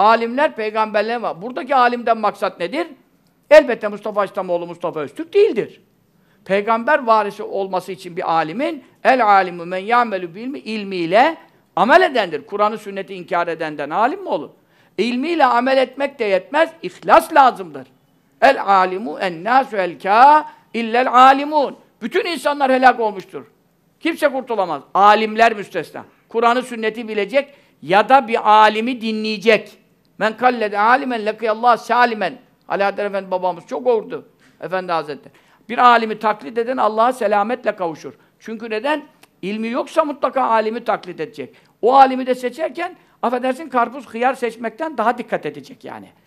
Alimler peygamberler var. Buradaki alimden maksat nedir? Elbette Mustafa İslamoğlu Mustafa Öztürk değildir. Peygamber varisi olması için bir alimin el alimu men yamelu bilmi ilmiyle amel edendir. Kur'an'ı sünneti inkar edenden alim mi olur? İlmiyle amel etmek de yetmez. İhlas lazımdır. El alimu en nasu el ka illel alimun. Bütün insanlar helak olmuştur. Kimse kurtulamaz. Alimler müstesna. Kur'an'ı sünneti bilecek ya da bir alimi dinleyecek. Men kallede alimen lekıyallah salimen. Alaaddin Efendi babamız çok ordu. Efendi Hazretleri. Bir alimi taklit eden Allah'a selametle kavuşur. Çünkü neden? İlmi yoksa mutlaka alimi taklit edecek. O alimi de seçerken affedersin karpuz, hıyar seçmekten daha dikkat edecek yani.